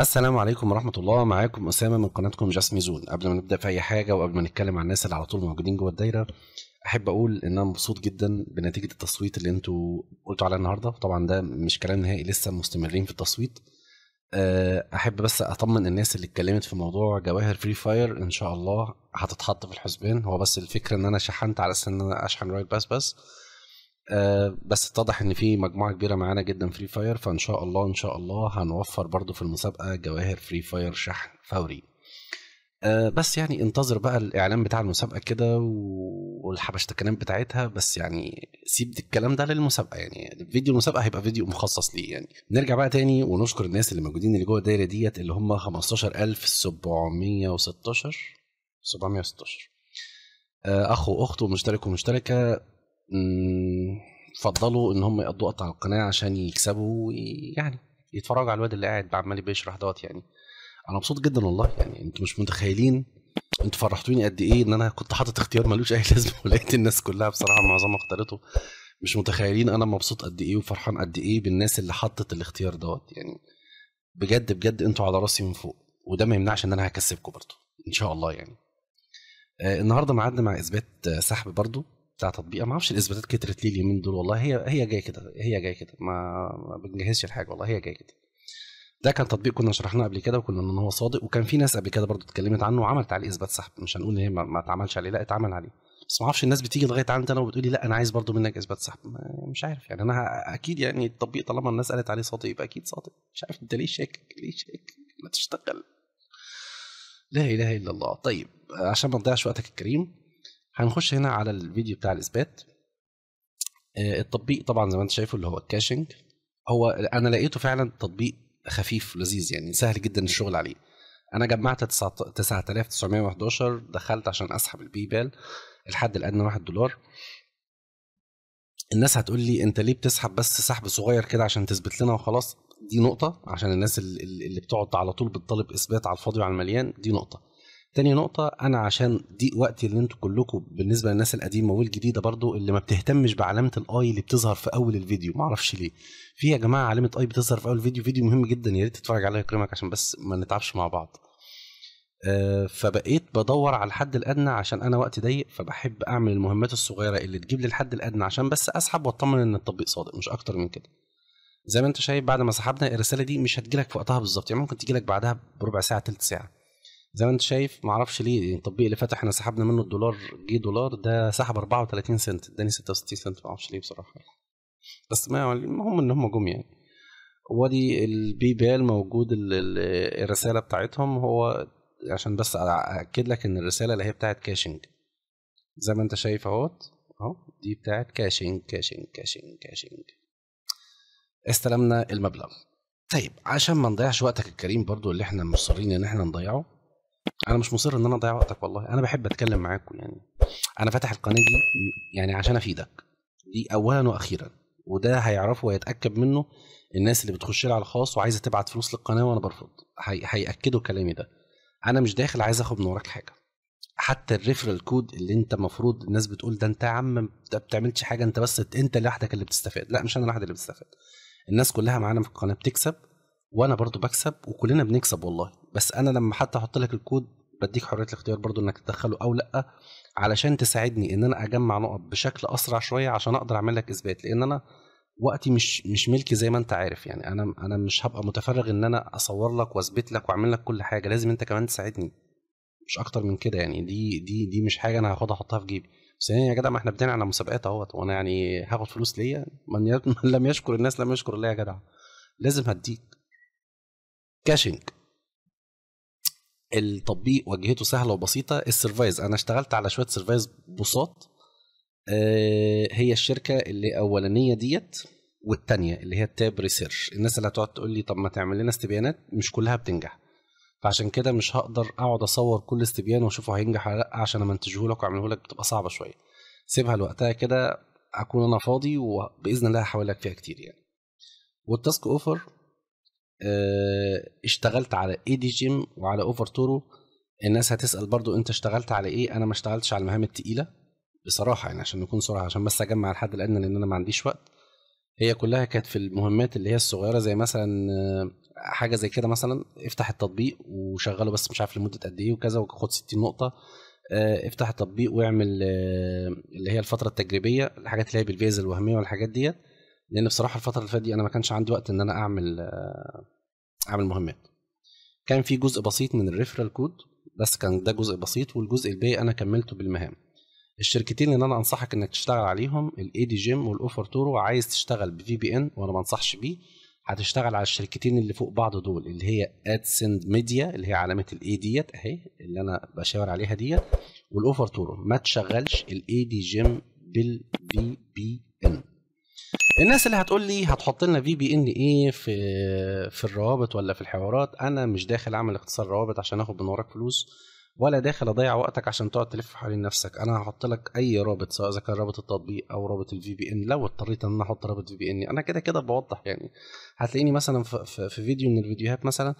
السلام عليكم ورحمة الله معاكم أسامة من قناتكم جاسمي زون قبل ما نبدأ في أي حاجة وقبل ما نتكلم عن الناس اللي على طول موجودين جوه الدايرة أحب أقول إن أنا مبسوط جدا بنتيجة التصويت اللي أنتوا قلتوا عليها النهاردة طبعا ده مش كلام نهائي لسه مستمرين في التصويت آه، أحب بس أطمن الناس اللي اتكلمت في موضوع جواهر فري فاير إن شاء الله هتتحط في الحسبان هو بس الفكرة إن أنا شحنت على أساس إن أنا أشحن رايت بس بس آه بس اتضح ان في مجموعه كبيره معانا جدا فري فاير فان شاء الله ان شاء الله هنوفر برضو في المسابقه جواهر فري فاير شحن فوري آه بس يعني انتظر بقى الاعلان بتاع المسابقه كده والحبشتكنات بتاعتها بس يعني سيب الكلام ده للمسابقه يعني فيديو المسابقه هيبقى فيديو مخصص ليه يعني نرجع بقى تاني ونشكر الناس اللي موجودين اللي جوه الدايره ديت اللي هم 15716 716 اخ واخت ومشترك ومشتركه فضلوا ان هم يقضوا وقت على القناه عشان يكسبوا يعني يتفرجوا على الواد اللي قاعد عمال بيشرح دوت يعني انا مبسوط جدا والله يعني انتوا مش متخيلين انتوا فرحتوني قد ايه ان انا كنت حاطط اختيار ملوش اي لازمه ولقيت الناس كلها بصراحه معظمها اختارته مش متخيلين انا مبسوط قد ايه وفرحان قد ايه بالناس اللي حطت الاختيار دوت يعني بجد بجد انتوا على راسي من فوق وده ما يمنعش ان انا هكسبكم برضه ان شاء الله يعني آه النهارده معدنا مع اثبات آه، سحب برضه بتاع تطبيق ما اعرفش الاثباتات كترت لي اليومين دول والله هي هي جايه كده هي جايه كده ما, ما بنجهزش الحاجه والله هي جايه كده ده كان تطبيق كنا شرحناه قبل كده وكنا ان هو صادق وكان في ناس قبل كده برضو اتكلمت عنه وعملت عليه اثبات سحب مش هنقول ان هي ما اتعملش عليه لا اتعمل عليه بس ما اعرفش الناس بتيجي لغايه عندي انا وبتقولي لا انا عايز برضو منك اثبات سحب مش عارف يعني انا اكيد يعني التطبيق طالما الناس قالت عليه صادق يبقى اكيد صادق مش عارف انت ليه شاكك ليه شاكك ما تشتغل لا اله الا الله طيب عشان ما نضيعش وقتك الكريم هنخش هنا على الفيديو بتاع الاثبات آه، التطبيق طبعا زي ما انت شايفه اللي هو الكاشنج هو انا لقيته فعلا تطبيق خفيف لذيذ يعني سهل جدا الشغل عليه انا جمعت 9911 دخلت عشان اسحب البي بال الحد الادنى 1 دولار الناس هتقول لي انت ليه بتسحب بس سحب صغير كده عشان تثبت لنا وخلاص دي نقطه عشان الناس اللي بتقعد على طول بتطالب اثبات على الفاضي وعلى المليان دي نقطه تاني نقطة أنا عشان دي وقتي اللي انتوا كلكم بالنسبة للناس القديمة والجديدة برضو اللي ما بتهتمش بعلامة الآي اللي بتظهر في أول الفيديو معرفش ليه. في يا جماعة علامة آي بتظهر في أول الفيديو فيديو مهم جدا يا ريت تتفرج عليه يكرمك عشان بس ما نتعبش مع بعض. آه، فبقيت بدور على الحد الادنى عشان انا وقت ضيق فبحب اعمل المهمات الصغيره اللي تجيب لي الحد الادنى عشان بس اسحب واطمن ان التطبيق صادق مش اكتر من كده زي ما انت شايف بعد ما سحبنا الرساله دي مش هتجيلك في وقتها بالظبط يعني ممكن تجيلك بعدها بربع ساعه تلت ساعه زي ما انت شايف معرفش ليه التطبيق اللي فتح احنا سحبنا منه الدولار جه دولار ده سحب 34 سنت اداني 66 سنت معرفش ليه بصراحه بس ما المهم ان هم جم يعني وادي البي بال موجود الرساله بتاعتهم هو عشان بس اكد لك ان الرساله اللي هي بتاعت كاشنج زي ما انت شايف اهوت اهو دي بتاعت كاشنج كاشنج كاشنج كاشنج استلمنا المبلغ طيب عشان ما نضيعش وقتك الكريم برضو اللي احنا مصرين ان احنا نضيعه انا مش مصر ان انا اضيع وقتك والله انا بحب اتكلم معاكم يعني انا فاتح القناه دي يعني عشان افيدك دي اولا واخيرا وده هيعرفه ويتاكد منه الناس اللي بتخش لي على الخاص وعايزه تبعت فلوس للقناه وانا برفض هي... هياكدوا كلامي ده انا مش داخل عايز اخد من وراك حاجه حتى الريفرال كود اللي انت المفروض الناس بتقول ده انت يا عم ما بتعملش حاجه انت بس انت لوحدك اللي بتستفاد لا مش انا لوحدي اللي بستفاد الناس كلها معانا في القناه بتكسب وانا برضو بكسب وكلنا بنكسب والله بس انا لما حتى احط لك الكود بديك حريه الاختيار برضو انك تدخله او لا علشان تساعدني ان انا اجمع نقط بشكل اسرع شويه عشان اقدر اعمل لك اثبات لان انا وقتي مش مش ملكي زي ما انت عارف يعني انا انا مش هبقى متفرغ ان انا اصور لك واثبت لك واعمل لك كل حاجه لازم انت كمان تساعدني مش اكتر من كده يعني دي دي دي مش حاجه انا هاخدها احطها في جيبي بس يعني يا جدع ما احنا بنعمل على مسابقات اهوت وانا يعني هاخد فلوس ليا من, لم يشكر الناس لم يشكر الله يا جدع لازم هديك كاشنج التطبيق واجهته سهله وبسيطه السيرفايز انا اشتغلت على شويه سيرفايز بساط آه هي الشركه اللي اولانيه ديت والثانيه اللي هي التاب ريسيرش الناس اللي هتقعد تقول لي طب ما تعمل لنا استبيانات مش كلها بتنجح فعشان كده مش هقدر اقعد اصور كل استبيان واشوفه هينجح ولا لا عشان امنتجه لك واعمله لك بتبقى صعبه شويه سيبها لوقتها كده اكون انا فاضي وباذن الله هحاول لك فيها كتير يعني والتاسك اوفر آه، اشتغلت على اي دي جيم وعلى اوفر تورو الناس هتسال برضو انت اشتغلت على ايه انا ما اشتغلتش على المهام التقيله بصراحه يعني عشان نكون صراحه عشان بس اجمع الحد الادنى لان انا ما عنديش وقت هي كلها كانت في المهمات اللي هي الصغيره زي مثلا آه، حاجه زي كده مثلا افتح التطبيق وشغله بس مش عارف لمده قد ايه وكذا وخد 60 نقطه آه، افتح التطبيق واعمل اللي هي الفتره التجريبيه الحاجات اللي هي بالفيز الوهميه والحاجات ديت لان بصراحه الفتره اللي فاتت دي انا ما كانش عندي وقت ان انا اعمل اعمل مهمات كان في جزء بسيط من الريفرال كود بس كان ده جزء بسيط والجزء الباقي انا كملته بالمهام الشركتين اللي انا انصحك انك تشتغل عليهم الاي دي جيم والاوفر تورو عايز تشتغل بفي بي ان وانا ما انصحش بيه هتشتغل على الشركتين اللي فوق بعض دول اللي هي ادسند ميديا اللي هي علامه الاي ديت اهي اللي انا بشاور عليها ديت والاوفر تورو ما تشغلش الاي دي جيم بالفي بي الناس اللي هتقول لي هتحط لنا في بي ان ايه في في الروابط ولا في الحوارات انا مش داخل اعمل اختصار روابط عشان اخد من وراك فلوس ولا داخل اضيع وقتك عشان تقعد تلف حوالين نفسك انا هحط لك اي رابط سواء اذا كان رابط التطبيق او رابط الفي بي ان لو اضطريت ان انا احط رابط في بي ان انا كده كده بوضح يعني هتلاقيني مثلا في, في فيديو من الفيديوهات مثلا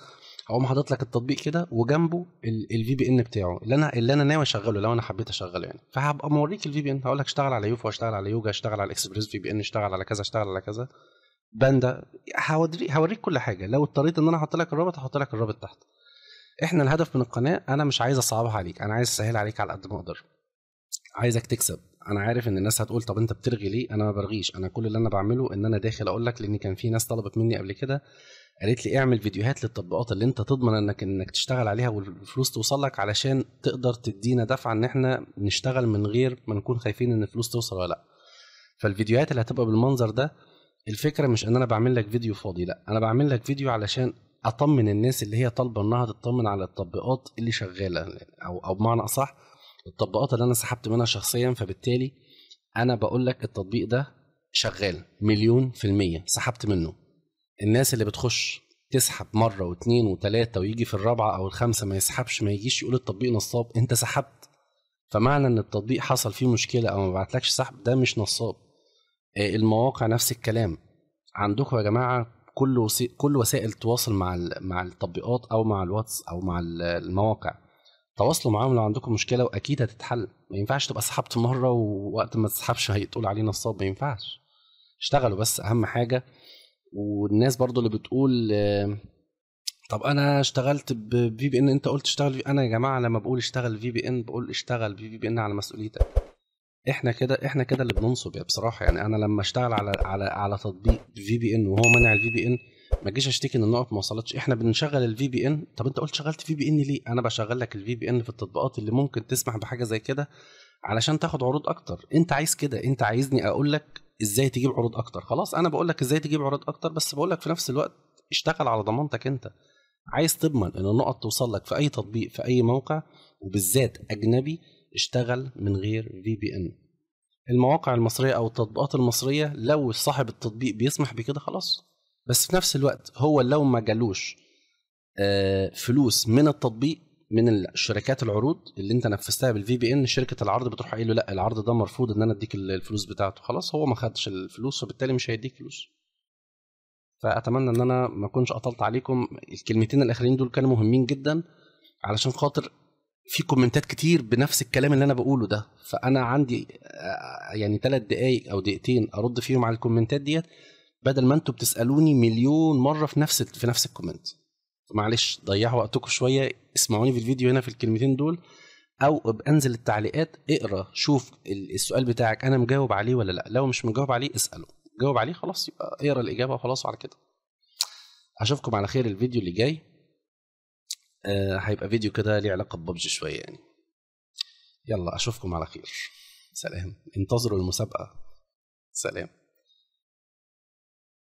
اقوم حاطط لك التطبيق كده وجنبه الفي بي ان بتاعه اللي انا اللي انا ناوي اشغله لو انا حبيت اشغله يعني فهبقى موريك الفي بي ان هقول لك اشتغل على يوفو اشتغل على يوجا اشتغل على اكسبريس في بي ان اشتغل على كذا اشتغل على كذا باندا هوريك هوريك كل حاجه لو اضطريت ان انا احط لك الرابط هحط لك الرابط تحت احنا الهدف من القناه انا مش عايز اصعبها عليك انا عايز اسهل عليك على قد ما اقدر عايزك تكسب انا عارف ان الناس هتقول طب انت بترغي ليه انا ما برغيش انا كل اللي انا بعمله ان انا داخل اقول لك لان كان في ناس طلبت مني قبل كده قالت لي اعمل فيديوهات للتطبيقات اللي انت تضمن انك انك تشتغل عليها والفلوس توصل لك علشان تقدر تدينا دفعه ان احنا نشتغل من غير ما نكون خايفين ان الفلوس توصل ولا لا فالفيديوهات اللي هتبقى بالمنظر ده الفكره مش ان انا بعمل لك فيديو فاضي لا انا بعمل لك فيديو علشان اطمن الناس اللي هي طالبه انها تطمن على التطبيقات اللي شغاله او او بمعنى اصح التطبيقات اللي انا سحبت منها شخصيا فبالتالي انا بقول لك التطبيق ده شغال مليون في المية سحبت منه الناس اللي بتخش تسحب مره واثنين وثلاثه ويجي في الرابعه او الخامسه ما يسحبش ما يجيش يقول التطبيق نصاب انت سحبت فمعنى ان التطبيق حصل فيه مشكله او ما بعتلكش سحب ده مش نصاب آه، المواقع نفس الكلام عندكم يا جماعه كل وسي... كل وسائل التواصل مع ال... مع التطبيقات او مع الواتس او مع المواقع تواصلوا معاهم لو عندكم مشكله واكيد هتتحل ما ينفعش تبقى سحبت مره ووقت ما تسحبش هيتقول عليه نصاب ما ينفعش اشتغلوا بس اهم حاجه والناس برضو اللي بتقول طب انا اشتغلت بفي بي ان انت قلت اشتغل في انا يا جماعه لما بقول اشتغل في بي ان بقول اشتغل بفي بي ان على مسؤوليتك احنا كده احنا كده اللي بننصب يعني بصراحه يعني انا لما اشتغل على على على تطبيق في بي ان وهو منع الفي بي ان ما جيش اشتكي ان النقط ما وصلتش احنا بنشغل الفي بي ان طب انت قلت شغلت في بي ان ليه انا بشغل لك الفي بي ان في التطبيقات اللي ممكن تسمح بحاجه زي كده علشان تاخد عروض اكتر انت عايز كده انت عايزني اقول لك ازاي تجيب عروض اكتر خلاص انا بقول لك ازاي تجيب عروض اكتر بس بقول لك في نفس الوقت اشتغل على ضمانتك انت عايز تضمن ان النقط توصل لك في اي تطبيق في اي موقع وبالذات اجنبي اشتغل من غير في بي ان المواقع المصريه او التطبيقات المصريه لو صاحب التطبيق بيسمح بكده خلاص بس في نفس الوقت هو لو ما جالوش آه، فلوس من التطبيق من الشركات العروض اللي انت نفذتها بالفي بي ان شركه العرض بتروح قايل له لا العرض ده مرفوض ان انا اديك الفلوس بتاعته خلاص هو ما خدش الفلوس فبالتالي مش هيديك فلوس فاتمنى ان انا ما اكونش قطلت عليكم الكلمتين الاخرين دول كانوا مهمين جدا علشان خاطر في كومنتات كتير بنفس الكلام اللي انا بقوله ده فانا عندي آه، يعني ثلاث دقايق او دقيقتين ارد فيهم على الكومنتات ديت بدل ما انتوا بتسالوني مليون مره في نفس في نفس الكومنت معلش ضيعوا وقتكم شويه اسمعوني في الفيديو هنا في الكلمتين دول او انزل التعليقات اقرا شوف السؤال بتاعك انا مجاوب عليه ولا لا لو مش مجاوب عليه اساله جاوب عليه خلاص يبقى اقرا الاجابه وخلاص على كده اشوفكم على خير الفيديو اللي جاي آه هيبقى فيديو كده ليه علاقه ببجي شويه يعني يلا اشوفكم على خير سلام انتظروا المسابقه سلام